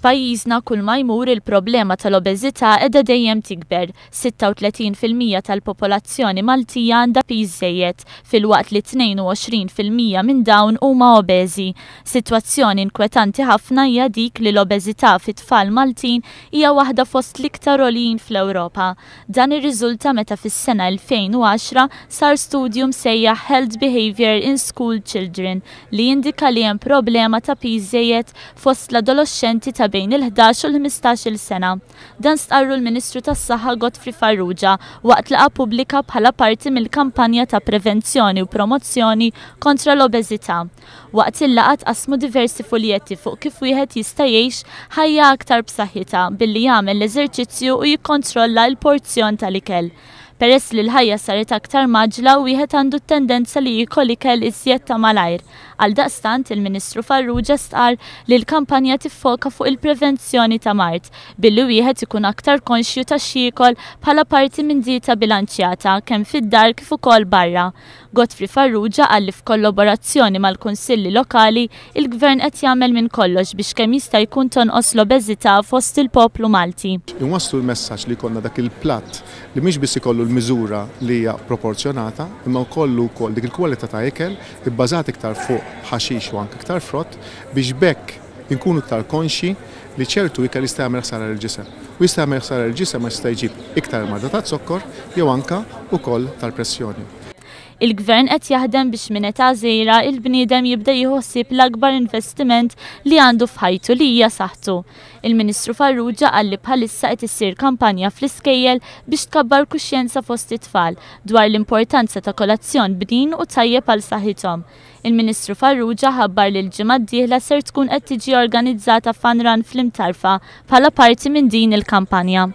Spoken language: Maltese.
F'pajjiżna kull ma jmur il-problema tal-obeżità qiegħda dejjem tikber. 36% tal-popolazzjoni Maltija għandha piżejjed, fil-waqt li 22% minn dawn huma obeżi. Sitwazzjoni inkwetanti ħafna hija dik li l-obeżità fit-tfal Maltin hija waħda fost l-iktar olin fl-Ewropa. Dan ir-riżulta meta fis-sena 2010 sar studju sejja Health Behavior in School Children li jindika li hemm problema ta' piżejjed fost l adolosċenti ta' bejn il-11 u l-15 il sena. Dan stqarru l-Ministru tas-Saħħa Godfri Farrugia waqt laqa pubblika bħala parti mill-kampanja ta' prevenzjoni u promozzjoni kontra l-obeżità. Waqt il-laqa tqasmu diversi fuljetti fuq kif wieħed jista' jgħix ħajja aktar b'saħħitha billi jagħmel l-eżerċizzju u jikkontrolla l-porzjon tal-ikel. Peress li l-ħajja saret aktar maġla u wieħed għandu tendenza li jikolikel iżjed ta' malajr. Għal daqstant il-Ministru Farrugia stqar li l-kampanja tiffoka fuq il-prevenzjoni ta' mart billi wieħed ikun aktar konxju ta' xikol bħala parti minn dieta bilanċjata kemm fid-dar kif ukoll barra. Gottfri Farrugia għal li f'kollaborazzjoni mal-Kunsilli Lokali il-Gvern qed jagħmel minn kollox biex kemm jista' jkun tonqos l-obeżità fost il-poplu Malti. Inwasslu l-messaġġ li konna dak il-platt li mhix biss ikollu il-mizura li hija proporzjonata, imma kollu wkoll dik il-kwalità ta' ikel ibbażat iktar fuq ħaxix u anke iktar frott biex bekk inkunu iktar konxi li ċertu ikel jista' jagħmel ħsara l-ġisem. U jista' jagħmel ħsara l-ġisem ma jista' jġib iktar marda ta' zokkor jew anka ukoll tal-pressjoni. Il-gvern qed jaħdem biex minn età żgħira il-bniedem jibda jħossib l-akbar investiment li għandu fħajtu li hija saħħtu. Il-Ministru Farrugia qal li bħalissa qed issir kampanja fl-iskejjel biex tkabbar kuxjenza fost it-tfal dwar l-importanza ta' kolazzjon bnin u tajjeb għal saħħithom. Il-Ministru Farrugia ħabbar li l-ġimgħa d-dieħla ser tkun qed tiġi organizzata fanran fl-imtarfa bħala parti minn din il-kampanja.